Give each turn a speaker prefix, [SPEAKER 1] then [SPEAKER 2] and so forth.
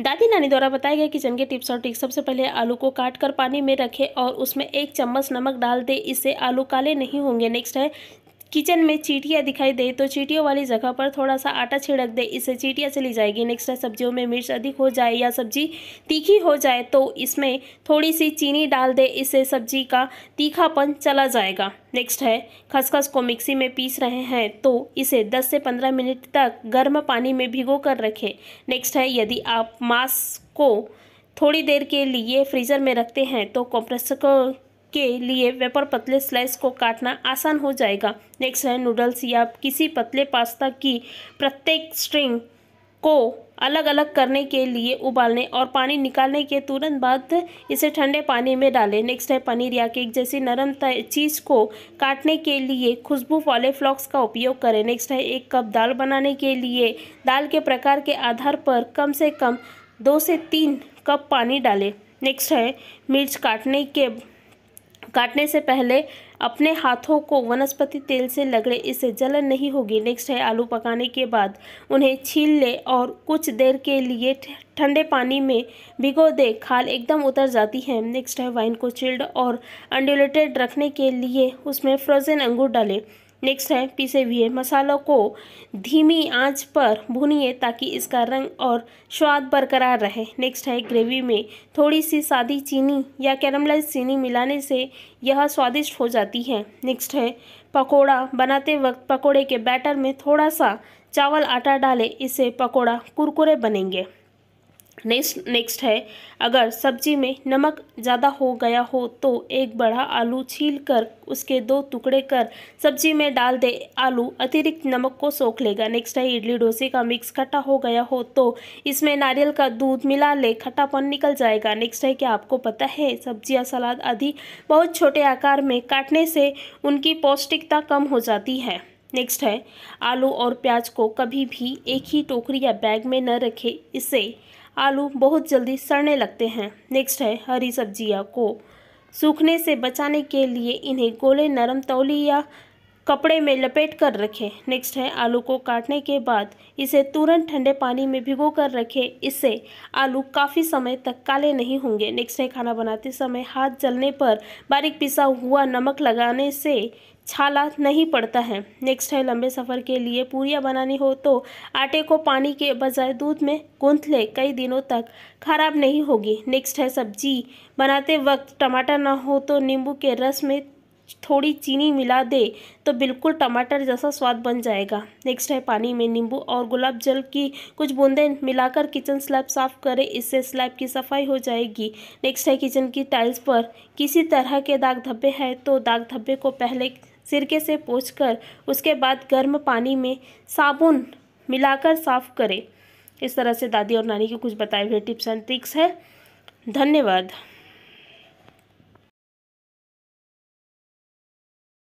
[SPEAKER 1] दादी नानी द्वारा बताए गए किचन के टिप्स और ट्रिक्स सबसे पहले आलू को काट कर पानी में रखें और उसमें एक चम्मच नमक डाल दें इससे आलू काले नहीं होंगे नेक्स्ट है किचन में चीटियाँ दिखाई दे तो चीटियों वाली जगह पर थोड़ा सा आटा छिड़क दे इससे चीटियाँ चली जाएगी नेक्स्ट है सब्जियों में मिर्च अधिक हो जाए या सब्जी तीखी हो जाए तो इसमें थोड़ी सी चीनी डाल दे इससे सब्जी का तीखापन चला जाएगा नेक्स्ट है खसखस को मिक्सी में पीस रहे हैं तो इसे 10 से 15 मिनट तक गर्म पानी में भिगो कर रखें नेक्स्ट है यदि आप मांस को थोड़ी देर के लिए फ्रीज़र में रखते हैं तो कॉम्प्रेसर के लिए वेपर पतले स्लाइस को काटना आसान हो जाएगा नेक्स्ट है नूडल्स या किसी पतले पास्ता की प्रत्येक स्ट्रिंग को अलग अलग करने के लिए उबालने और पानी निकालने के तुरंत बाद इसे ठंडे पानी में डालें नेक्स्ट है पनीर या केक जैसी नरम चीज़ को काटने के लिए खुशबू वाले फ्लॉक्स का उपयोग करें नेक्स्ट है एक कप दाल बनाने के लिए दाल के प्रकार के आधार पर कम से कम दो से तीन कप पानी डालें नेक्स्ट है मिर्च काटने के काटने से पहले अपने हाथों को वनस्पति तेल से लगड़े इससे जलन नहीं होगी नेक्स्ट है आलू पकाने के बाद उन्हें छील ले और कुछ देर के लिए ठंडे पानी में भिगो दे खाल एकदम उतर जाती है नेक्स्ट है वाइन को चिल्ड और अंडुलेटेड रखने के लिए उसमें फ्रोज़न अंगूर डालें नेक्स्ट है पीसे हुए मसालों को धीमी आंच पर भूनिए ताकि इसका रंग और स्वाद बरकरार रहे नेक्स्ट है ग्रेवी में थोड़ी सी सादी चीनी या कैरमलाइज चीनी मिलाने से यह स्वादिष्ट हो जाती है नेक्स्ट है पकोड़ा बनाते वक्त पकोड़े के बैटर में थोड़ा सा चावल आटा डालें इससे पकोड़ा कुरकुरे बनेंगे नेक्स्ट नेक्स्ट है अगर सब्जी में नमक ज़्यादा हो गया हो तो एक बड़ा आलू छील कर उसके दो टुकड़े कर सब्जी में डाल दे आलू अतिरिक्त नमक को सोख लेगा नेक्स्ट है इडली डोसे का मिक्स खट्टा हो गया हो तो इसमें नारियल का दूध मिला ले खट्टापन निकल जाएगा नेक्स्ट है कि आपको पता है सब्जियां सलाद आदि बहुत छोटे आकार में काटने से उनकी पौष्टिकता कम हो जाती है नेक्स्ट है आलू और प्याज को कभी भी एक ही टोकरी या बैग में न रखें इससे आलू बहुत जल्दी सड़ने लगते हैं नेक्स्ट है हरी सब्जियाँ को सूखने से बचाने के लिए इन्हें गोले नरम तौली या कपड़े में लपेट कर रखें नेक्स्ट है आलू को काटने के बाद इसे तुरंत ठंडे पानी में भिगो कर रखें इससे आलू काफ़ी समय तक काले नहीं होंगे नेक्स्ट है खाना बनाते समय हाथ जलने पर बारीक पिसा हुआ नमक लगाने से छाला नहीं पड़ता है नेक्स्ट है लंबे सफ़र के लिए पूरियाँ बनानी हो तो आटे को पानी के बजाय दूध में गूंथ ले कई दिनों तक खराब नहीं होगी नेक्स्ट है सब्जी बनाते वक्त टमाटर ना हो तो नींबू के रस में थोड़ी चीनी मिला दे तो बिल्कुल टमाटर जैसा स्वाद बन जाएगा नेक्स्ट है पानी में नींबू और गुलाब जल की कुछ बूंदें मिलाकर किचन स्लैब साफ़ करें इससे स्लैब की सफाई हो जाएगी नेक्स्ट है किचन की टाइल्स पर किसी तरह के दाग धब्बे हैं तो दाग धब्बे को पहले सिरके से कर उसके बाद गर्म पानी में साबुन मिलाकर साफ़ करें इस तरह से दादी और नानी के कुछ बताए हुए टिप्स एंड ट्रिक्स है धन्यवाद